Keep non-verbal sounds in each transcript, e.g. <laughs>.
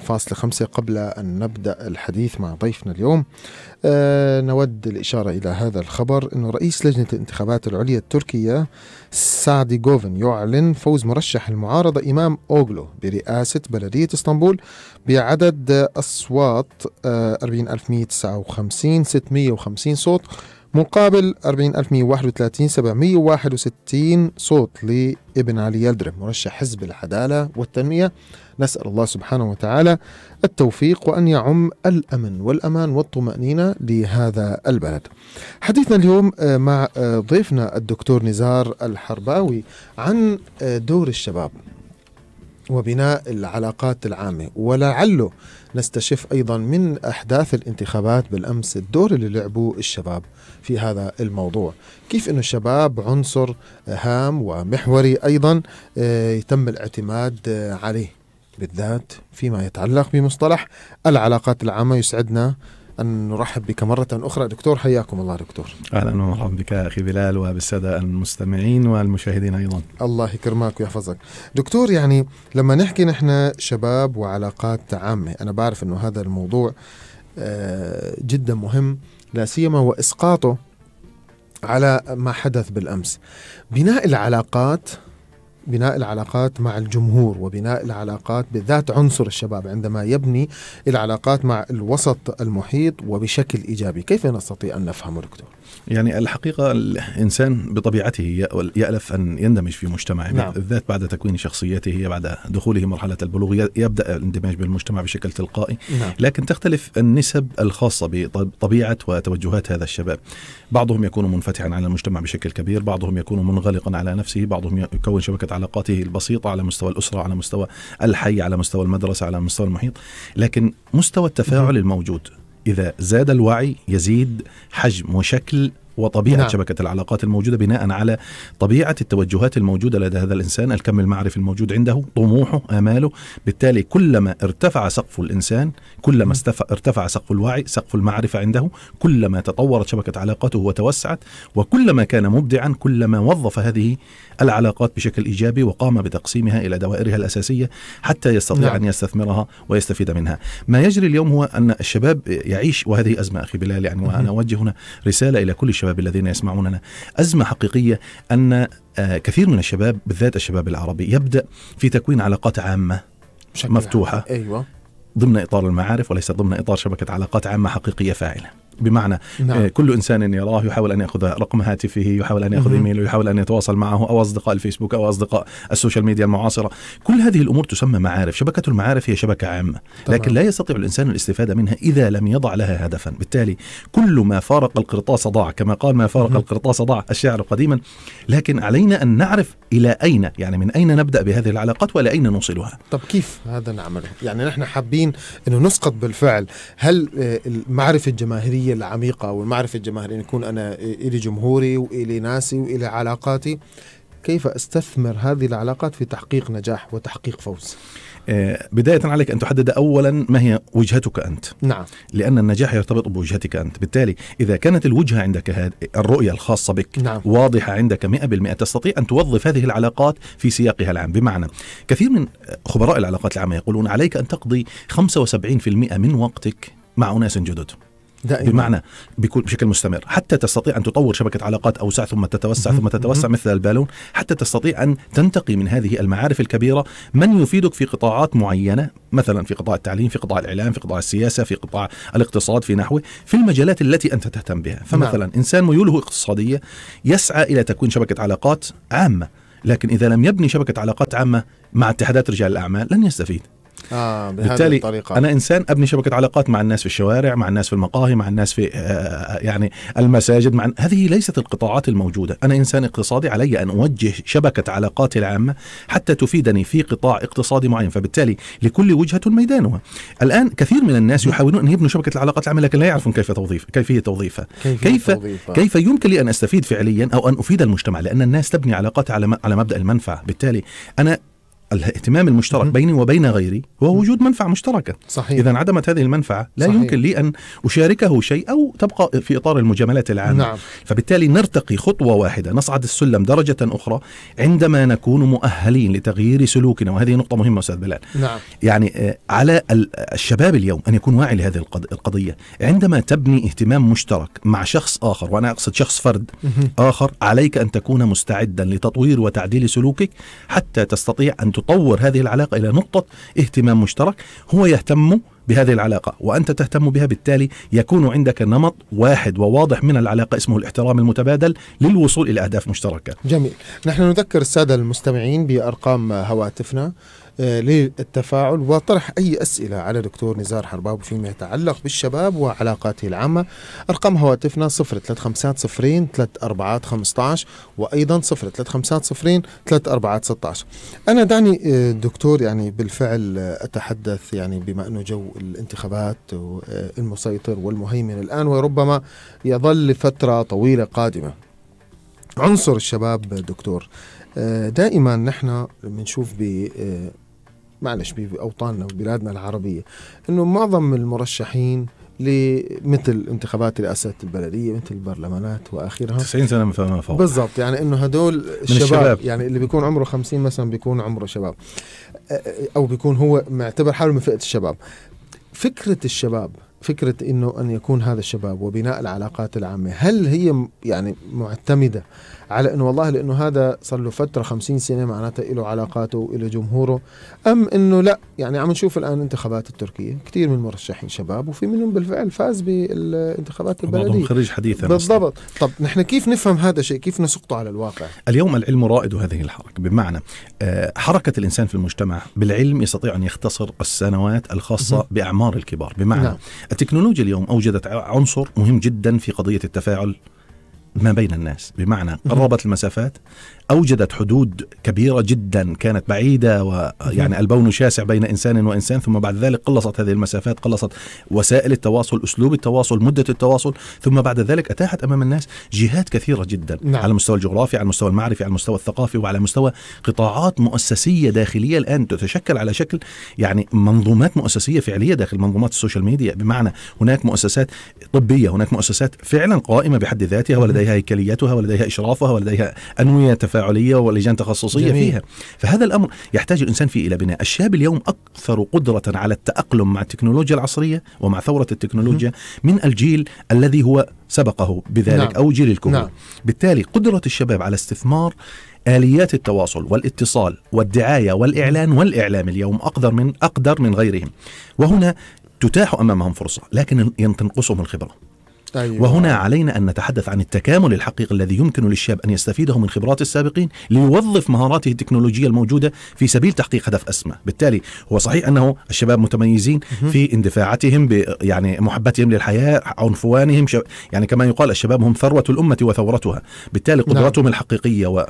فاصل خمسة قبل أن نبدأ الحديث مع ضيفنا اليوم أه نود الإشارة إلى هذا الخبر أن رئيس لجنة الانتخابات العليا التركية سعدي جوفن يعلن فوز مرشح المعارضة إمام أوغلو برئاسة بلدية اسطنبول بعدد أصوات أه 40159 650 صوت مقابل 40131 761 صوت لابن علي يلدرم مرشح حزب العدالة والتنمية نسأل الله سبحانه وتعالى التوفيق وأن يعم الأمن والأمان والطمأنينة لهذا البلد حديثنا اليوم آه، مع آه، ضيفنا الدكتور نزار الحرباوي عن آه، دور الشباب وبناء العلاقات العامة ولعله نستشف أيضا من أحداث الانتخابات بالأمس الدور اللي لعبوا الشباب في هذا الموضوع كيف أن الشباب عنصر هام ومحوري أيضا يتم الاعتماد عليه بالذات فيما يتعلق بمصطلح العلاقات العامة يسعدنا أن نرحب بك مرة أخرى دكتور حياكم الله دكتور أهلا ومرحبا بك أخي بلال وبالسادة المستمعين والمشاهدين أيضا الله يكرمك ويحفظك دكتور يعني لما نحكي نحن شباب وعلاقات عامة أنا بعرف أنه هذا الموضوع آه، جدا مهم لا سيما وإسقاطه على ما حدث بالأمس بناء العلاقات بناء العلاقات مع الجمهور وبناء العلاقات بالذات عنصر الشباب عندما يبني العلاقات مع الوسط المحيط وبشكل ايجابي، كيف نستطيع ان نفهمه دكتور؟ يعني الحقيقه الانسان بطبيعته يالف ان يندمج في مجتمعه نعم. بالذات بعد تكوين شخصيته بعد دخوله مرحله البلوغ يبدا الاندماج بالمجتمع بشكل تلقائي، نعم. لكن تختلف النسب الخاصه بطبيعه وتوجهات هذا الشباب. بعضهم يكون منفتحا على المجتمع بشكل كبير، بعضهم يكون منغلقا على نفسه، بعضهم يكون شبكه علاقاته البسيطه على مستوى الاسره على مستوى الحي على مستوى المدرسه على مستوى المحيط لكن مستوى التفاعل الموجود اذا زاد الوعي يزيد حجم وشكل وطبيعه نعم. شبكه العلاقات الموجوده بناء على طبيعه التوجهات الموجوده لدى هذا الانسان الكم المعرفي الموجود عنده طموحه اماله بالتالي كلما ارتفع سقف الانسان كلما ارتفع سقف الوعي سقف المعرفه عنده كلما تطورت شبكه علاقاته وتوسعت وكلما كان مبدعا كلما وظف هذه العلاقات بشكل ايجابي وقام بتقسيمها الى دوائرها الاساسيه حتى يستطيع نعم. ان يستثمرها ويستفيد منها ما يجري اليوم هو ان الشباب يعيش وهذه ازمه اخي بلال يعني وانا اوجه هنا رساله الى كل الشباب الذين يسمعوننا أزمة حقيقية أن آه، كثير من الشباب بالذات الشباب العربي يبدأ في تكوين علاقات عامة مفتوحة أيوة. ضمن إطار المعارف وليس ضمن إطار شبكة علاقات عامة حقيقية فاعلة بمعنى نعم. آه، كل انسان يراه يحاول ان ياخذ رقم هاتفه يحاول ان ياخذ ايميله يحاول ان يتواصل معه او اصدقاء الفيسبوك او اصدقاء السوشيال ميديا المعاصره كل هذه الامور تسمى معارف شبكه المعارف هي شبكه عامه طبعا. لكن لا يستطيع الانسان الاستفاده منها اذا لم يضع لها هدفا بالتالي كل ما فارق القرطاس ضاع كما قال ما فارق القرطاس ضاع الشعر قديما لكن علينا ان نعرف الى اين يعني من اين نبدا بهذه العلاقات والى اين نوصلها طب كيف هذا نعمله يعني نحن حابين انه نسقط بالفعل هل آه، المعرفه الجماهيريه الجماهيريه العميقه والمعرفه الجماهيريه ان يكون انا الي جمهوري والي ناسي والي علاقاتي كيف استثمر هذه العلاقات في تحقيق نجاح وتحقيق فوز؟ آه، بداية عليك أن تحدد أولا ما هي وجهتك أنت نعم لأن النجاح يرتبط بوجهتك أنت بالتالي إذا كانت الوجهة عندك الرؤية الخاصة بك نعم. واضحة عندك 100% تستطيع أن توظف هذه العلاقات في سياقها العام بمعنى كثير من خبراء العلاقات العامة يقولون عليك أن تقضي 75% من وقتك مع أناس جدد دائما. بمعنى بشكل مستمر حتى تستطيع ان تطور شبكه علاقات اوسع ثم تتوسع ثم تتوسع مثل البالون حتى تستطيع ان تنتقي من هذه المعارف الكبيره من يفيدك في قطاعات معينه مثلا في قطاع التعليم في قطاع الاعلام في قطاع السياسه في قطاع الاقتصاد في نحوه في المجالات التي انت تهتم بها فمثلا نعم. انسان ميوله اقتصاديه يسعى الى تكوين شبكه علاقات عامه لكن اذا لم يبني شبكه علاقات عامه مع اتحادات رجال الاعمال لن يستفيد آه بالتالي الطريقة. انا انسان ابني شبكه علاقات مع الناس في الشوارع مع الناس في المقاهي مع الناس في آه, آه، يعني المساجد مع هذه ليست القطاعات الموجوده انا انسان اقتصادي علي ان اوجه شبكه علاقاتي العامه حتى تفيدني في قطاع اقتصادي معين فبالتالي لكل وجهه ميدانها الان كثير من الناس يحاولون ان يبنوا شبكه العلاقات العامه لكن لا يعرفون كيف توظيف كيفيه توظيفها كيف كيف, توظيفة. كيف يمكن لي ان استفيد فعليا او ان افيد المجتمع لان الناس تبني علاقاتها على على مبدا المنفعه بالتالي انا الاهتمام المشترك بيني وبين غيري هو وجود منفعة مشتركة صحيح إذا عدمت هذه المنفعة لا صحيح. يمكن لي أن أشاركه شيء أو تبقى في إطار المجاملات العامة نعم. فبالتالي نرتقي خطوة واحدة نصعد السلم درجة أخرى عندما نكون مؤهلين لتغيير سلوكنا وهذه نقطة مهمة أستاذ بلال نعم. يعني آه، على الشباب اليوم أن يكون واعي لهذه القضية عندما تبني اهتمام مشترك مع شخص آخر وأنا أقصد شخص فرد آخر عليك أن تكون مستعدا لتطوير وتعديل سلوكك حتى تستطيع أن تطور هذه العلاقه الى نقطه اهتمام مشترك هو يهتم بهذه العلاقة وأنت تهتم بها بالتالي يكون عندك نمط واحد وواضح من العلاقة اسمه الاحترام المتبادل للوصول إلى أهداف مشتركة جميل نحن نذكر السادة المستمعين بأرقام هواتفنا آه، للتفاعل وطرح أي أسئلة على دكتور نزار حرباب فيما يتعلق بالشباب وعلاقاته العامة أرقام هواتفنا 0350 صفرين وأيضا 0350 صفرين أنا دعني آه، دكتور يعني بالفعل آه، أتحدث يعني بما أنه جو الانتخابات المسيطر والمهيمن الآن وربما يظل لفترة طويلة قادمة عنصر الشباب دكتور دائما نحن بنشوف ب معلش باوطاننا وبلادنا العربيه انه معظم المرشحين لمثل انتخابات رئاسة البلدية مثل البرلمانات وآخرها 90 سنة فما فوق بالضبط يعني أنه هدول الشباب, الشباب يعني اللي بيكون عمره 50 مثلا بيكون عمره شباب أو بيكون هو معتبر حاله من فئة الشباب فكرة الشباب فكرة أنه أن يكون هذا الشباب وبناء العلاقات العامة هل هي يعني معتمدة على أنه والله لأنه هذا صار له فترة خمسين سنة معناته له علاقاته وإلى جمهوره أم أنه لا يعني عم نشوف الآن انتخابات التركية كثير من مرشحين شباب وفي منهم بالفعل فاز بالانتخابات البلدية خريج حديثا بالضبط طب نحن كيف نفهم هذا الشيء كيف نسقطه على الواقع اليوم العلم رائد هذه الحركة بمعنى آه، حركة الإنسان في المجتمع بالعلم يستطيع أن يختصر السنوات الخاصة بأعمار الكبار بمعنى نعم. التكنولوجيا اليوم أوجدت عنصر مهم جدا في قضية التفاعل ما بين الناس بمعنى قربت المسافات أوجدت حدود كبيرة جدا كانت بعيدة ويعني البون شاسع بين إنسان وإنسان ثم بعد ذلك قلصت هذه المسافات قلصت وسائل التواصل أسلوب التواصل مدة التواصل ثم بعد ذلك أتاحت أمام الناس جهات كثيرة جدا نعم. على المستوى الجغرافي على المستوى المعرفي على المستوى الثقافي وعلى مستوى قطاعات مؤسسية داخلية الآن تتشكل على شكل يعني منظومات مؤسسية فعلية داخل منظومات السوشيال ميديا بمعنى هناك مؤسسات طبية هناك مؤسسات فعلا قائمة بحد ذاتها ولديها هيكليتها ولديها إشرافها ولديها أنوية تفاعل تفاعليه ولجان تخصصيه جميل. فيها فهذا الامر يحتاج الانسان فيه الى بناء الشاب اليوم اكثر قدره على التاقلم مع التكنولوجيا العصريه ومع ثوره التكنولوجيا من الجيل الذي هو سبقه بذلك نعم. او جيل الكهول نعم. بالتالي قدره الشباب على استثمار آليات التواصل والاتصال والدعاية والإعلان والإعلام اليوم أقدر من أقدر من غيرهم وهنا تتاح أمامهم فرصة لكن تنقصهم الخبرة أيوة. وهنا علينا أن نتحدث عن التكامل الحقيقي الذي يمكن للشاب أن يستفيده من خبرات السابقين ليوظف مهاراته التكنولوجية الموجودة في سبيل تحقيق هدف أسمى بالتالي هو صحيح أنه الشباب متميزين في اندفاعتهم يعني محبتهم للحياة عنفوانهم يعني كما يقال الشباب هم ثروة الأمة وثورتها بالتالي قدرتهم نعم. الحقيقية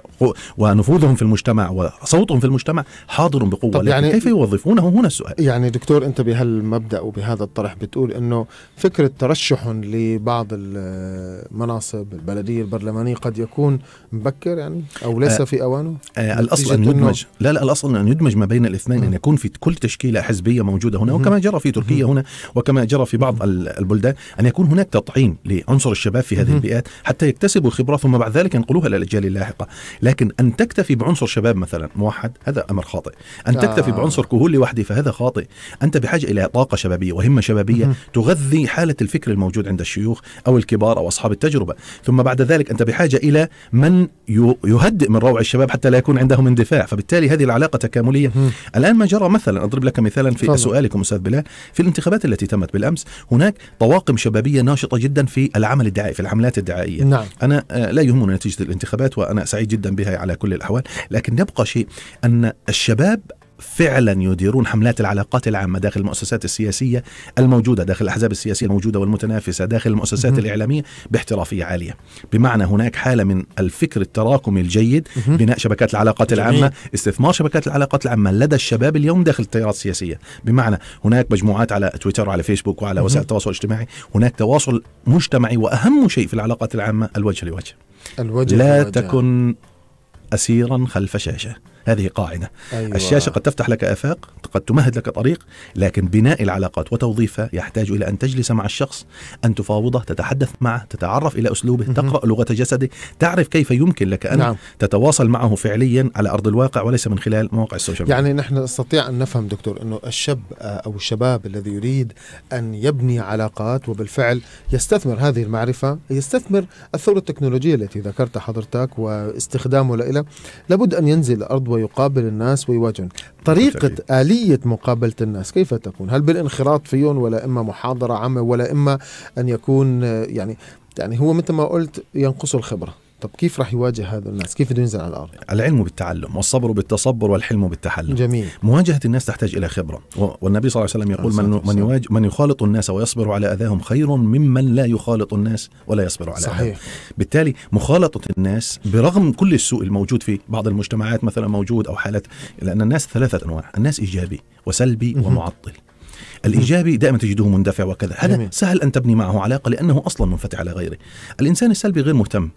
ونفوذهم في المجتمع وصوتهم في المجتمع حاضر بقوة طب يعني كيف يوظفونه هنا السؤال يعني دكتور أنت بهالمبدأ وبهذا الطرح بتقول أنه فكرة ترشح لبعض بعض المناصب البلديه البرلمانيه قد يكون مبكر يعني او ليس آه، في اوانه؟ آه الاصل ان يدمج لا لا الاصل ان يدمج ما بين الاثنين ان يكون في كل تشكيله حزبيه موجوده هنا وكما جرى في تركيا هنا وكما جرى في بعض البلدان ان يكون هناك تطعيم لعنصر الشباب في هذه البيئات حتى يكتسبوا الخبره ثم بعد ذلك ينقلوها للاجيال اللاحقه، لكن ان تكتفي بعنصر شباب مثلا موحد هذا امر خاطئ، ان آه. تكتفي بعنصر كهول لوحده فهذا خاطئ، انت بحاجه الى طاقه شبابيه وهمه شبابيه تغذي حاله الفكر الموجود عند الشيوخ الشيوخ أو الكبار أو أصحاب التجربة ثم بعد ذلك أنت بحاجة إلى من يهدئ من روع الشباب حتى لا يكون عندهم اندفاع فبالتالي هذه العلاقة تكاملية الآن ما جرى مثلا أضرب لك مثالا في صلح. سؤالكم أستاذ بلال في الانتخابات التي تمت بالأمس هناك طواقم شبابية ناشطة جدا في العمل الدعائي في الحملات الدعائية نعم. أنا آه، لا يهمني نتيجة الانتخابات وأنا سعيد جدا بها على كل الأحوال لكن يبقى شيء أن الشباب فعلا يديرون حملات العلاقات العامه داخل المؤسسات السياسيه الموجوده داخل الاحزاب السياسيه الموجوده والمتنافسه داخل المؤسسات الاعلاميه باحترافيه عاليه بمعنى هناك حاله من الفكر التراكمي الجيد بناء شبكات العلاقات العامه استثمار شبكات العلاقات العامه لدى الشباب اليوم داخل التيارات السياسيه بمعنى هناك مجموعات على تويتر وعلى فيسبوك وعلى وسائل التواصل الاجتماعي هناك تواصل مجتمعي واهم شيء في العلاقات العامه الوجه لوجه الوجه لا لوجه. تكن اسيرا خلف شاشه هذه قاعدة أيوة. الشاشة قد تفتح لك آفاق قد تمهد لك طريق لكن بناء العلاقات وتوظيفها يحتاج إلى أن تجلس مع الشخص أن تفاوضه تتحدث معه تتعرف إلى أسلوبه م -م. تقرأ لغة جسده تعرف كيف يمكن لك أن نعم. تتواصل معه فعليا على أرض الواقع وليس من خلال مواقع السوشيال ميديا يعني نحن نستطيع أن نفهم دكتور أنه الشاب أو الشباب الذي يريد أن يبني علاقات وبالفعل يستثمر هذه المعرفة يستثمر الثورة التكنولوجية التي ذكرتها حضرتك واستخدامه لها لابد أن ينزل الأرض ويقابل الناس ويواجههم طريقة آلية مقابلة الناس كيف تكون هل بالانخراط فيهم ولا إما محاضرة عامة ولا إما أن يكون يعني يعني هو مثل ما قلت ينقصه الخبرة طب كيف راح يواجه هذا الناس؟ كيف بده ينزل على الارض؟ العلم بالتعلم والصبر بالتصبر والحلم بالتحلم. جميل. مواجهه الناس تحتاج الى خبره والنبي صلى الله عليه وسلم يقول من من, يواجه من يخالط الناس ويصبر على اذاهم خير ممن لا يخالط الناس ولا يصبر على صحيح. أذاهم. بالتالي مخالطه الناس برغم كل السوء الموجود في بعض المجتمعات مثلا موجود او حالات لان الناس ثلاثه انواع، الناس ايجابي وسلبي ومعطل. الايجابي دائما تجده مندفع وكذا هذا سهل ان تبني معه علاقه لانه اصلا منفتح على غيره الانسان السلبي غير مهتم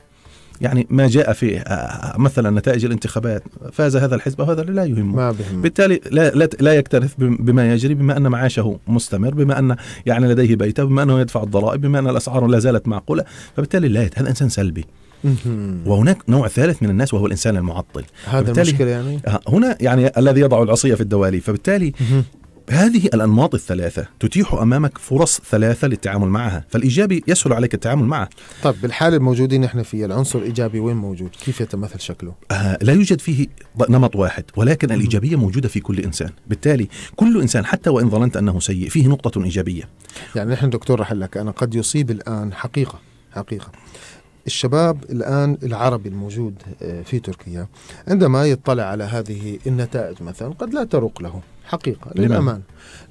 يعني ما جاء فيه آه، مثلا نتائج الانتخابات فاز هذا الحزب وهذا لا يهمه ما بهم. بالتالي لا, لا, يكترث بما يجري بما أن معاشه مستمر بما أن يعني لديه بيته بما أنه يدفع الضرائب بما أن الأسعار لا زالت معقولة فبالتالي لا هذا إنسان سلبي وهناك نوع ثالث من الناس وهو الانسان المعطل هذا المشكله يعني آه، هنا يعني الذي يضع العصيه في الدوالي فبالتالي هذه الأنماط الثلاثة تتيح أمامك فرص ثلاثة للتعامل معها فالإيجابي يسهل عليك التعامل معه طيب بالحالة الموجودة نحن فيها العنصر الإيجابي وين موجود كيف يتمثل شكله آه لا يوجد فيه نمط واحد ولكن الإيجابية موجودة في كل إنسان بالتالي كل إنسان حتى وإن ظننت أنه سيء فيه نقطة إيجابية يعني نحن دكتور رح لك أنا قد يصيب الآن حقيقة حقيقة الشباب الآن العربي الموجود آه، في تركيا عندما يطلع على هذه النتائج مثلا قد لا تروق له حقيقه نعم. للامانه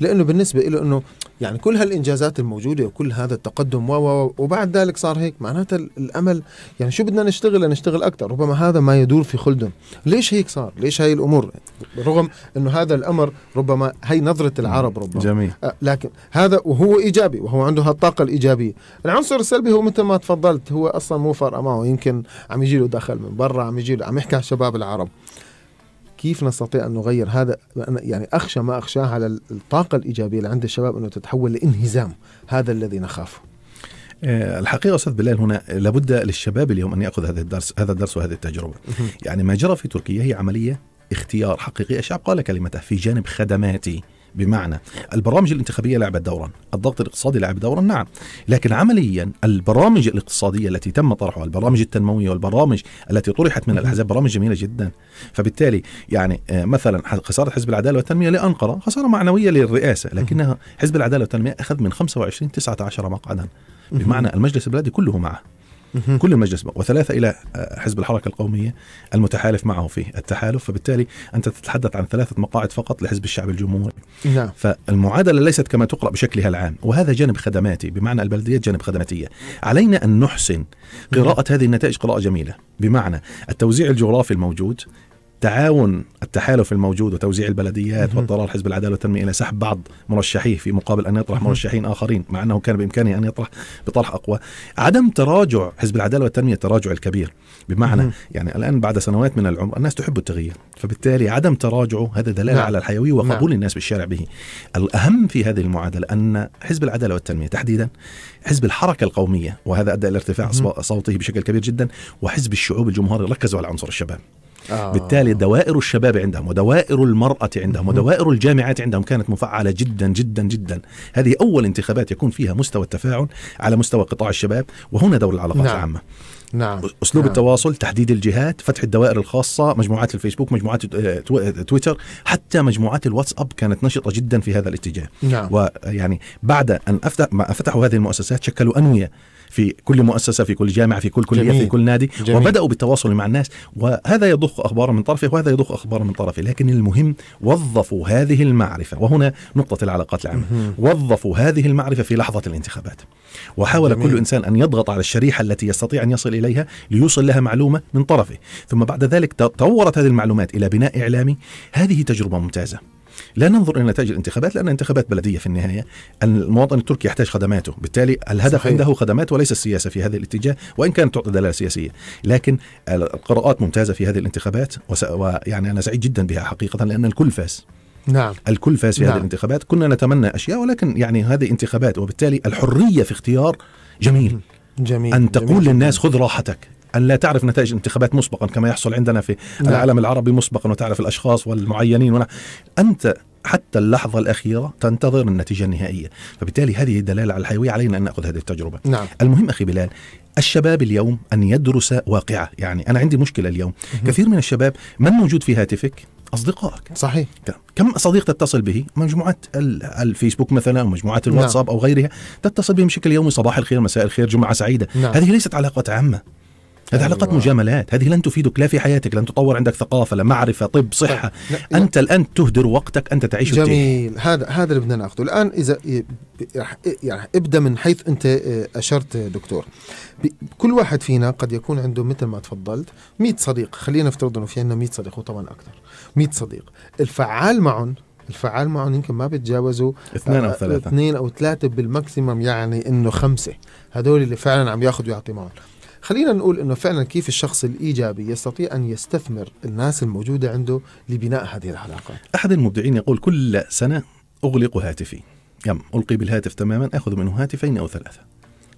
لانه بالنسبه له انه يعني كل هالانجازات الموجوده وكل هذا التقدم و وبعد ذلك صار هيك معناتها الامل يعني شو بدنا نشتغل نشتغل اكثر ربما هذا ما يدور في خلدهم ليش هيك صار ليش هاي الامور رغم انه هذا الامر ربما هي نظره نعم. العرب ربما جميل آه لكن هذا وهو ايجابي وهو عنده هالطاقه الايجابيه العنصر السلبي هو مثل ما تفضلت هو اصلا مو فارقه معه يمكن عم يجي له دخل من برا عم يجي له عم يحكي على الشباب العرب كيف نستطيع أن نغير هذا يعني أخشى ما أخشاه على الطاقة الإيجابية اللي عند الشباب أنه تتحول لانهزام هذا الذي نخافه آه، الحقيقه استاذ بلال هنا لابد للشباب اليوم ان ياخذ هذا الدرس هذا الدرس وهذه التجربه يعني ما جرى في تركيا هي عمليه اختيار حقيقي الشعب قال كلمته في جانب خدماتي بمعنى البرامج الانتخابيه لعبت دورا الضغط الاقتصادي لعب دورا نعم لكن عمليا البرامج الاقتصاديه التي تم طرحها البرامج التنمويه والبرامج التي طرحت من الاحزاب برامج جميله جدا فبالتالي يعني آه، مثلا خساره حزب العداله والتنميه لانقره خساره معنويه للرئاسه لكنها حزب العداله والتنميه اخذ من 25 19 مقعدا بمعنى المجلس البلدي كله معه كل المجلس وثلاثة إلى آه، حزب الحركة القومية المتحالف معه في التحالف فبالتالي أنت تتحدث عن ثلاثة مقاعد فقط لحزب الشعب الجمهوري نعم. فالمعادلة ليست كما تقرأ بشكلها العام وهذا جانب خدماتي بمعنى البلديات جانب خدماتية علينا أن نحسن نعم. قراءة هذه النتائج قراءة جميلة بمعنى التوزيع الجغرافي الموجود التعاون التحالف الموجود وتوزيع البلديات واضطرار حزب العداله والتنميه الى سحب بعض مرشحيه في مقابل ان يطرح مرشحين اخرين مع انه كان بامكانه ان يطرح بطرح اقوى عدم تراجع حزب العداله والتنميه التراجع الكبير بمعنى يعني الان بعد سنوات من العمر الناس تحب التغيير فبالتالي عدم تراجعه هذا دلاله نعم. على الحيويه نعم. وقبول نعم. الناس بالشارع به الاهم في هذه المعادله ان حزب العداله والتنميه تحديدا حزب الحركه القوميه وهذا ادى الى ارتفاع صوته بشكل كبير جدا وحزب الشعوب الجمهوري ركزوا على عنصر الشباب آه. بالتالي دوائر الشباب عندهم ودوائر المرأة عندهم ودوائر الجامعات عندهم كانت مفعلة جدا جدا جدا هذه أول انتخابات يكون فيها مستوى التفاعل على مستوى قطاع الشباب وهنا دور العلاقات نعم. العامة نعم اسلوب نعم. التواصل تحديد الجهات فتح الدوائر الخاصه مجموعات الفيسبوك مجموعات آه، آه، تويتر حتى مجموعات الواتساب كانت نشطه جدا في هذا الاتجاه نعم. ويعني بعد ان افتح ما فتحوا هذه المؤسسات شكلوا انويه في كل مؤسسه في كل جامعه في كل كليه في كل نادي جميل. وبداوا بالتواصل مع الناس وهذا يضخ اخبارا من طرفه وهذا يضخ اخبارا من طرفه لكن المهم وظفوا هذه المعرفه وهنا نقطه العلاقات العامه وظفوا هذه المعرفه في لحظه الانتخابات وحاول جميل. كل انسان ان يضغط على الشريحه التي يستطيع ان يصل اليها ليوصل لها معلومه من طرفه ثم بعد ذلك تطورت هذه المعلومات الى بناء اعلامي هذه تجربه ممتازه لا ننظر الى نتائج الانتخابات لان انتخابات بلديه في النهايه المواطن التركي يحتاج خدماته بالتالي الهدف صحيح. عنده خدمات وليس السياسه في هذا الاتجاه وان كانت تعطي دلاله سياسيه لكن القراءات ممتازه في هذه الانتخابات ويعني انا سعيد جدا بها حقيقه لان الكل فاز نعم الكل فاز في نعم. هذه الانتخابات كنا نتمنى اشياء ولكن يعني هذه انتخابات وبالتالي الحريه في اختيار جميل جميل ان تقول جميل. للناس خذ راحتك أن لا تعرف نتائج الانتخابات مسبقا كما يحصل عندنا في نعم. العالم العربي مسبقا وتعرف الأشخاص والمعينين ونا. أنت حتى اللحظة الأخيرة تنتظر النتيجة النهائية فبالتالي هذه دلالة على الحيوية علينا أن نأخذ هذه التجربة نعم. المهم أخي بلال الشباب اليوم أن يدرس واقعة يعني أنا عندي مشكلة اليوم مه. كثير من الشباب من موجود في هاتفك اصدقائك صحيح كم صديق تتصل به مجموعات الفيسبوك مثلا او مجموعات نعم. الواتساب نعم. او غيرها تتصل بهم بشكل يومي صباح الخير مساء الخير جمعه سعيده نعم. هذه ليست علاقات عامه هذه أيوة. علاقات مجاملات هذه لن تفيدك لا في حياتك لن تطور عندك ثقافه لا معرفه طب طيب، صحه لا. انت الان تهدر وقتك انت تعيش جميل هذا هذا اللي بدنا ناخذه الان اذا يعني ابدا من حيث انت آه، اشرت آه، دكتور كل واحد فينا قد يكون عنده مثل ما تفضلت 100 صديق خلينا نفترض انه في عندنا 100 صديق وطبعا اكثر 100 صديق الفعال معهم الفعال معهم يمكن ما بيتجاوزوا آه، اثنين او ثلاثة اثنين او ثلاثة بالماكسيمم يعني انه خمسة هدول اللي فعلا عم ياخذ ويعطي معهم خلينا نقول انه فعلا كيف الشخص الايجابي يستطيع ان يستثمر الناس الموجوده عنده لبناء هذه العلاقات احد المبدعين يقول كل سنه اغلق هاتفي يم ألقي بالهاتف تماما أخذ منه هاتفين أو ثلاثة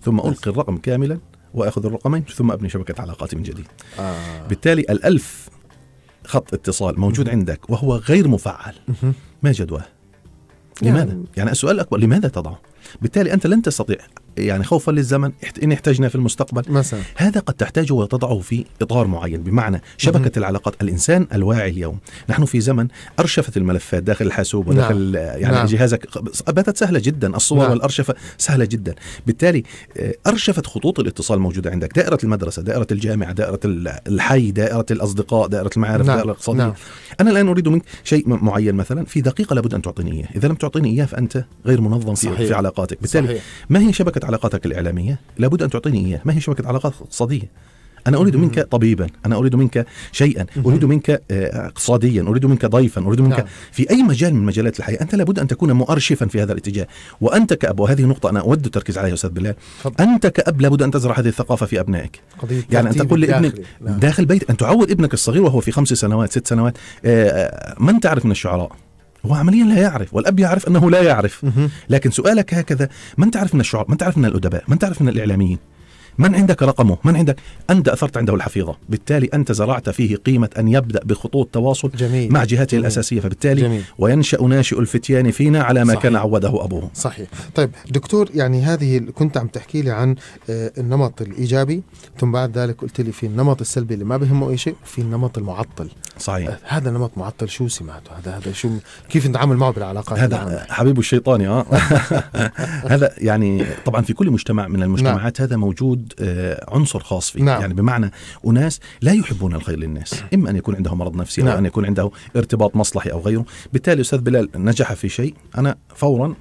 ثم ألقي الرقم كاملا وأخذ الرقمين ثم أبني شبكة علاقاتي من جديد آه. بالتالي الألف خط اتصال موجود عندك وهو غير مفعل ما جدواه لماذا؟ يعني, يعني السؤال الأكبر لماذا تضعه؟ بالتالي أنت لن تستطيع يعني خوفا للزمن ان احتجنا في المستقبل مثلا هذا قد تحتاجه وتضعه في اطار معين بمعنى شبكه مم. العلاقات الانسان الواعي اليوم نحن في زمن ارشفت الملفات داخل الحاسوب وداخل نعم. يعني نعم. جهازك باتت سهله جدا الصور نعم. والارشفه سهله جدا بالتالي آه، ارشفت خطوط الاتصال موجوده عندك دائره المدرسه دائره الجامعه دائره الحي دائره الاصدقاء دائره المعارف نعم. دائره الاقتصاديه نعم. انا الان اريد منك شيء معين مثلا في دقيقه لابد ان تعطيني اياه اذا لم تعطيني اياه فانت غير منظم صحيح. في علاقاتك بالتالي صحيح. ما هي شبكه شبكه علاقاتك الاعلاميه لابد ان تعطيني اياه ما هي شبكه علاقات اقتصاديه انا اريد منك طبيبا انا اريد منك شيئا اريد منك آه، اقتصاديا اريد منك ضيفا اريد منك نعم. في اي مجال من مجالات الحياه انت لابد ان تكون مؤرشفا في هذا الاتجاه وانت كاب وهذه نقطه انا اود التركيز عليها استاذ بلال انت كاب لابد ان تزرع هذه الثقافه في ابنائك يعني ان تقول لابنك نعم. داخل بيت ان تعود ابنك الصغير وهو في خمس سنوات ست سنوات آه، من تعرف من الشعراء هو عمليا لا يعرف والاب يعرف انه لا يعرف لكن سؤالك هكذا من تعرف من الشعراء من تعرف من الادباء من تعرف من الاعلاميين من عندك رقمه من عندك أنت أثرت عنده الحفيظة بالتالي أنت زرعت فيه قيمة أن يبدأ بخطوط تواصل جميل. مع جهته جميل. الأساسية فبالتالي جميل. وينشأ ناشئ الفتيان فينا على ما صحيح. كان عوده أبوه صحيح طيب دكتور يعني هذه كنت عم تحكي لي عن آه، النمط الإيجابي ثم بعد ذلك قلت لي في النمط السلبي اللي ما بهمه أي شيء وفي النمط المعطل صحيح آه، هذا النمط معطل شو سمعته هذا هذا شو كيف نتعامل معه بالعلاقات هذا حبيب الشيطان اه <laughs> هذا يعني طبعا في كل مجتمع من نعم. المجتمعات نعم. هذا موجود وجود آه، عنصر خاص فيه نعم. يعني بمعنى أناس لا يحبون الخير للناس نعم. إما أن يكون عنده مرض نفسي نعم. أو أن يكون عنده ارتباط مصلحي أو غيره بالتالي أستاذ بلال نجح في شيء أنا فورا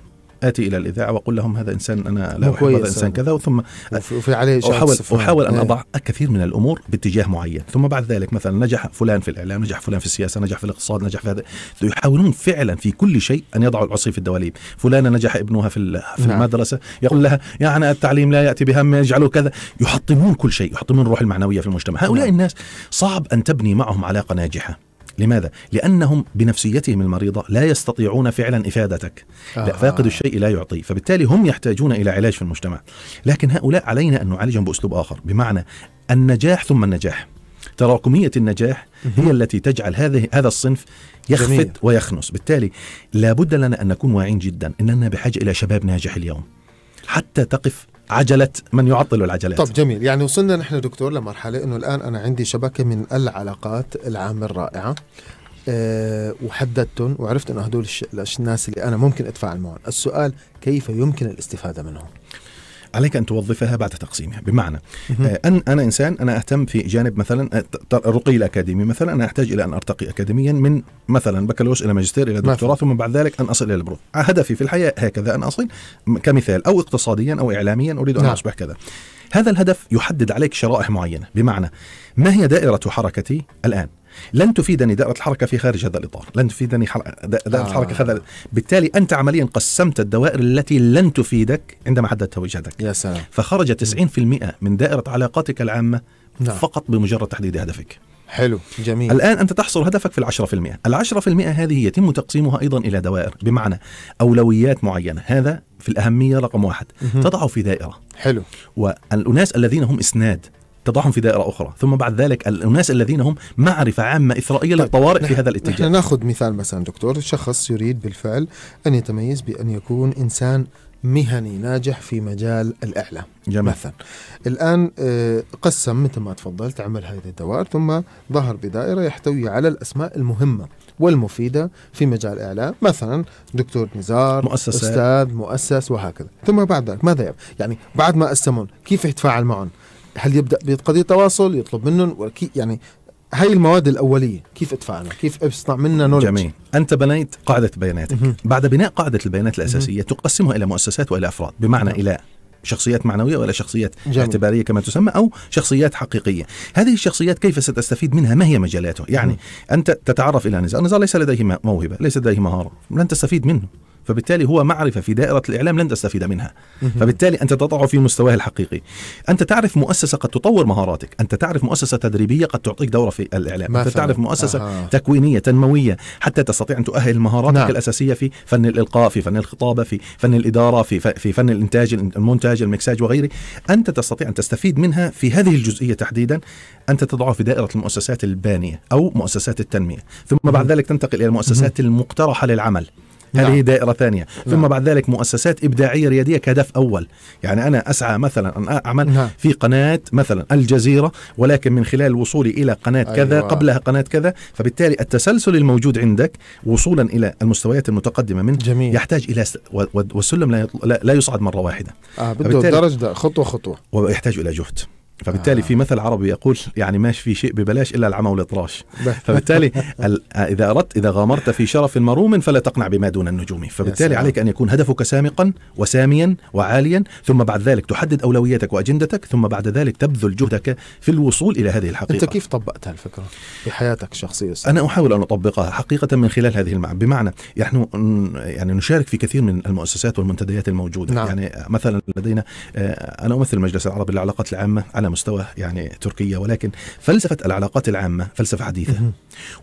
اتي الى الاذاعه واقول لهم هذا انسان انا لا احب هذا انسان كذا ثم وفي عليه احاول احاول ان إيه. اضع كثير من الامور باتجاه معين ثم بعد ذلك مثلا نجح فلان في الاعلام نجح فلان في السياسه نجح في الاقتصاد نجح في هذا يحاولون فعلا في كل شيء ان يضعوا العصي في الدواليب فلانه نجح ابنها في في نعم. المدرسه يقول لها يعني التعليم لا ياتي بهم يجعله كذا يحطمون كل شيء يحطمون الروح المعنويه في المجتمع هؤلاء نعم. الناس صعب ان تبني معهم علاقه ناجحه لماذا؟ لأنهم بنفسيتهم المريضة لا يستطيعون فعلا إفادتك آه. لا فاقد الشيء لا يعطي فبالتالي هم يحتاجون إلى علاج في المجتمع لكن هؤلاء علينا أن نعالجهم بأسلوب آخر بمعنى النجاح ثم النجاح تراكمية النجاح هي التي تجعل هذه هذا الصنف يخفت جميل. ويخنس بالتالي لابد لنا أن نكون واعين جدا أننا بحاجة إلى شباب ناجح اليوم حتى تقف عجله من يعطل العجلات طب جميل يعني وصلنا نحن دكتور لمرحله انه الان انا عندي شبكه من العلاقات العامه الرائعه أه وحددتهم وعرفت انه هدول الناس اللي انا ممكن اتفاعل معهم السؤال كيف يمكن الاستفاده منهم عليك ان توظفها بعد تقسيمها بمعنى آه، ان انا انسان انا اهتم في جانب مثلا آه، الرقي الاكاديمي مثلا انا احتاج الى ان ارتقي اكاديميا من مثلا بكالوريوس الى ماجستير الى دكتوراه ثم بعد ذلك ان اصل الى البروف هدفي في الحياه هكذا ان اصل كمثال او اقتصاديا او اعلاميا اريد ان نعم. اصبح كذا هذا الهدف يحدد عليك شرائح معينه بمعنى ما هي دائره حركتي الان لن تفيدني دائره الحركه في خارج هذا الاطار لن تفيدني دائره آه. الحركه هذا بالتالي انت عمليا قسمت الدوائر التي لن تفيدك عندما حددت وجهتك يا سلام فخرج 90% من دائره علاقاتك العامه نعم. فقط بمجرد تحديد هدفك حلو جميل الآن أنت تحصر هدفك في العشرة في المئة العشرة في المئة هذه يتم تقسيمها أيضا إلى دوائر بمعنى أولويات معينة هذا في الأهمية رقم واحد تضعه في دائرة حلو والأناس الذين هم إسناد تضعهم في دائرة أخرى ثم بعد ذلك الناس الذين هم معرفة عامة إثرائية للطوارئ طيب، في هذا الاتجاه نحن نأخذ مثال مثلا دكتور شخص يريد بالفعل أن يتميز بأن يكون إنسان مهني ناجح في مجال الإعلام جميل. مثلا الآن آه، قسم مثل ما تفضلت عمل هذه الدوائر ثم ظهر بدائرة يحتوي على الأسماء المهمة والمفيدة في مجال الإعلام مثلا دكتور نزار مؤسسة. أستاذ مؤسس وهكذا ثم بعد ذلك ماذا يعني بعد ما أسمون كيف يتفاعل معهم هل يبدا بقضيه تواصل يطلب منهم يعني هاي المواد الاوليه كيف اتفاعل كيف اصنع منها نولج جميل انت بنيت قاعده بياناتك بعد بناء قاعده البيانات الاساسيه تقسمها الى مؤسسات والى افراد بمعنى نعم. الى شخصيات معنويه ولا شخصيات جميل. اعتباريه كما تسمى او شخصيات حقيقيه هذه الشخصيات كيف ستستفيد منها ما هي مجالاته يعني م. انت تتعرف الى نزار نزار ليس لديه موهبه ليس لديه مهاره لن تستفيد منه فبالتالي هو معرفة في دائرة الإعلام لن تستفيد منها فبالتالي أنت تضعه في مستواه الحقيقي أنت تعرف مؤسسة قد تطور مهاراتك أنت تعرف مؤسسة تدريبية قد تعطيك دورة في الإعلام أنت تعرف مؤسسة آه. تكوينية تنموية حتى تستطيع أن تؤهل مهاراتك نعم. الأساسية في فن الإلقاء في فن الخطابة في فن الإدارة في في فن الإنتاج المونتاج المكساج وغيره أنت تستطيع أن تستفيد منها في هذه الجزئية تحديدا أنت تضعه في دائرة المؤسسات البانية أو مؤسسات التنمية ثم بعد ذلك تنتقل إلى المؤسسات المقترحة للعمل نعم. هذه دائرة ثانية نعم. ثم بعد ذلك مؤسسات إبداعية ريادية كهدف أول يعني أنا أسعى مثلا أن أعمل نعم. في قناة مثلا الجزيرة ولكن من خلال وصولي إلى قناة أيوة. كذا قبلها قناة كذا فبالتالي التسلسل الموجود عندك وصولا إلى المستويات المتقدمة من جميل. يحتاج إلى والسلم لا, لا يصعد مرة واحده آه بده درجة خطوة خطوة ويحتاج إلى جهد فبالتالي آه. في مثل عربي يقول يعني ماش في شيء ببلاش الا العمى والاطراش <laughs> فبالتالي اذا اردت اذا غامرت في شرف مروم فلا تقنع بما دون النجوم فبالتالي عليك ان يكون هدفك سامقا وساميا وعاليا ثم بعد ذلك تحدد اولوياتك واجندتك ثم بعد ذلك تبذل جهدك في الوصول الى هذه الحقيقه انت كيف طبقت هالفكره في حياتك الشخصيه انا احاول ان اطبقها حقيقه من خلال هذه المعنى بمعنى نحن يعني نشارك في كثير من المؤسسات والمنتديات الموجوده نعم. يعني مثلا لدينا آه، انا امثل المجلس العربي للعلاقات العامه على مستوى يعني تركيا ولكن فلسفة العلاقات العامة فلسفة حديثة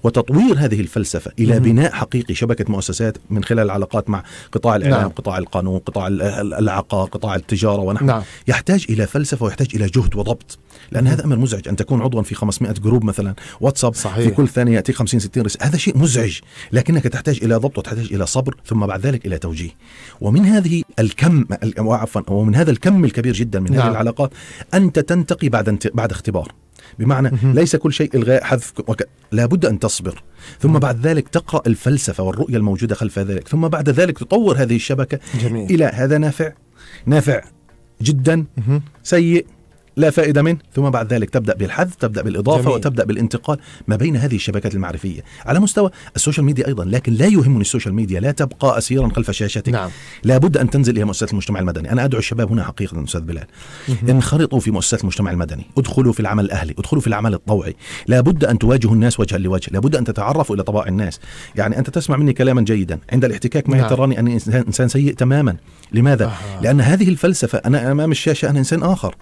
وتطوير هذه الفلسفة إلى بناء حقيقي شبكة مؤسسات من خلال العلاقات مع قطاع الإعلام نعم. قطاع القانون قطاع العقار قطاع التجارة ونحو نعم. يحتاج إلى فلسفة ويحتاج إلى جهد وضبط لأن هذا أمر مزعج أن تكون عضوا في 500 جروب مثلا واتساب صحيح. في كل ثانية يأتيك 50 60 رسالة هذا شيء مزعج لكنك تحتاج إلى ضبط وتحتاج إلى صبر ثم بعد ذلك إلى توجيه ومن هذه الكم عفوا ومن هذا الكم الكبير جدا من نعم. هذه العلاقات أنت تنتقل تلتقي بعد بعد اختبار بمعنى ليس كل شيء الغاء حذف وك... لابد ان تصبر ثم بعد ذلك تقرا الفلسفه والرؤيه الموجوده خلف ذلك ثم بعد ذلك تطور هذه الشبكه جميل. الى هذا نافع نافع جدا سيء لا فائدة منه ثم بعد ذلك تبدأ بالحذف تبدأ بالإضافة جميل. وتبدأ بالانتقال ما بين هذه الشبكات المعرفية على مستوى السوشيال ميديا أيضا لكن لا يهمني السوشيال ميديا لا تبقى أسيرا خلف شاشتك نعم. لابد أن تنزل إلى مؤسسات المجتمع المدني أنا أدعو الشباب هنا حقيقة أستاذ بلال انخرطوا في مؤسسات المجتمع المدني ادخلوا في العمل الأهلي ادخلوا في العمل الطوعي لابد أن تواجهوا الناس وجها لوجه لابد أن تتعرفوا إلى طبائع الناس يعني أنت تسمع مني كلاما جيدا عند الاحتكاك معي نعم. تراني أني إنسان سيء تماما لماذا؟ أه. لأن هذه الفلسفة أنا أمام الشاشة أنا إنسان آخر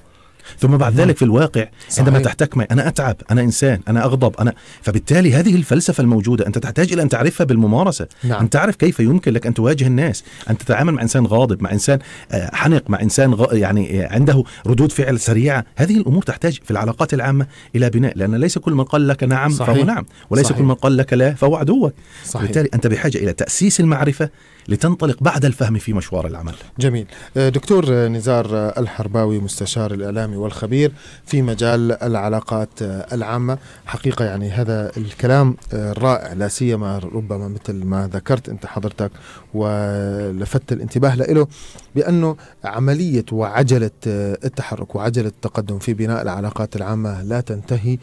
ثم بعد ذلك في الواقع صحيح. عندما تحتك معي انا اتعب انا انسان انا اغضب انا فبالتالي هذه الفلسفه الموجوده انت تحتاج الى ان تعرفها بالممارسه نعم. ان تعرف كيف يمكن لك ان تواجه الناس ان تتعامل مع انسان غاضب مع انسان آه، حنق مع انسان غ... يعني آه، عنده ردود فعل سريعه هذه الامور تحتاج في العلاقات العامه الى بناء لان ليس كل من قال لك نعم صحيح. فهو نعم وليس صحيح. كل من قال لك لا فهو عدوك صحيح. بالتالي انت بحاجه الى تاسيس المعرفه لتنطلق بعد الفهم في مشوار العمل جميل آه، دكتور آه، نزار آه، الحرباوي مستشار الإعلامي والخبير في مجال العلاقات العامة حقيقة يعني هذا الكلام رائع لا سيما ربما مثل ما ذكرت أنت حضرتك ولفت الانتباه له بأنه عملية وعجلة التحرك وعجلة التقدم في بناء العلاقات العامة لا تنتهي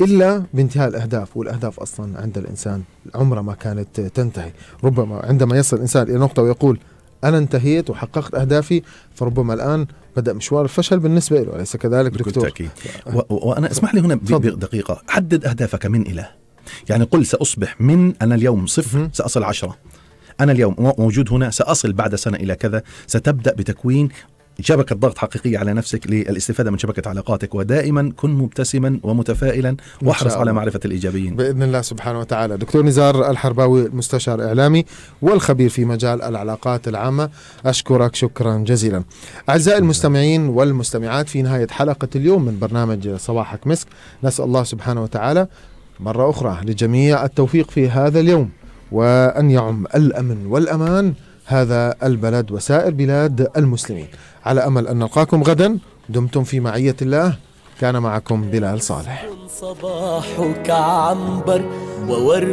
الا بانتهاء الاهداف والاهداف اصلا عند الانسان عمرها ما كانت تنتهي ربما عندما يصل الانسان الى نقطه ويقول انا انتهيت وحققت اهدافي فربما الان بدا مشوار الفشل بالنسبه له اليس كذلك دكتور بالتاكيد وانا اسمح لي هنا بدقيقه حدد اهدافك من الى يعني قل ساصبح من انا اليوم صفر ساصل عشره أنا اليوم موجود هنا سأصل بعد سنة إلى كذا ستبدأ بتكوين شبكة ضغط حقيقية على نفسك للاستفادة من شبكة علاقاتك ودائما كن مبتسما ومتفائلا واحرص على معرفة الإيجابيين بإذن الله سبحانه وتعالى دكتور نزار الحرباوي المستشار الإعلامي والخبير في مجال العلاقات العامة أشكرك شكرا جزيلا أعزائي المستمعين والمستمعات في نهاية حلقة اليوم من برنامج صباحك مسك نسأل الله سبحانه وتعالى مرة أخرى لجميع التوفيق في هذا اليوم وأن يعم الأمن والأمان هذا البلد وسائر بلاد المسلمين على أمل أن نلقاكم غدا دمتم في معية الله كان معكم بلال صالح صباحك عنبر وورد